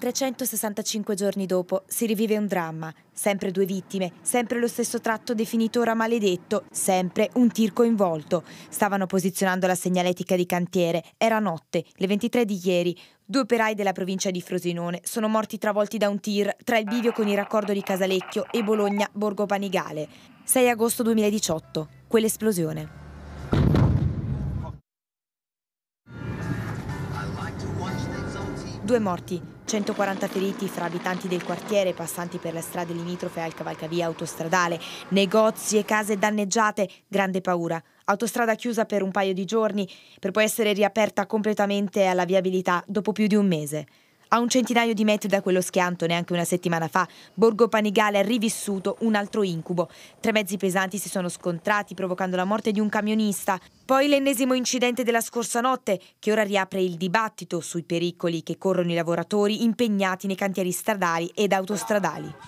365 giorni dopo si rivive un dramma, sempre due vittime, sempre lo stesso tratto definito ora maledetto, sempre un tir coinvolto. Stavano posizionando la segnaletica di cantiere, era notte, le 23 di ieri. Due operai della provincia di Frosinone sono morti travolti da un tir tra il bivio con il raccordo di Casalecchio e Bologna-Borgo Panigale. 6 agosto 2018, quell'esplosione. Due morti, 140 feriti fra abitanti del quartiere, passanti per le strade limitrofe al cavalcavia autostradale, negozi e case danneggiate, grande paura. Autostrada chiusa per un paio di giorni per poi essere riaperta completamente alla viabilità dopo più di un mese. A un centinaio di metri da quello schianto, neanche una settimana fa, Borgo Panigale ha rivissuto un altro incubo. Tre mezzi pesanti si sono scontrati, provocando la morte di un camionista. Poi l'ennesimo incidente della scorsa notte, che ora riapre il dibattito sui pericoli che corrono i lavoratori impegnati nei cantieri stradali ed autostradali.